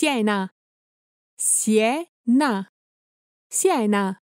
Siena. Siena. Siena.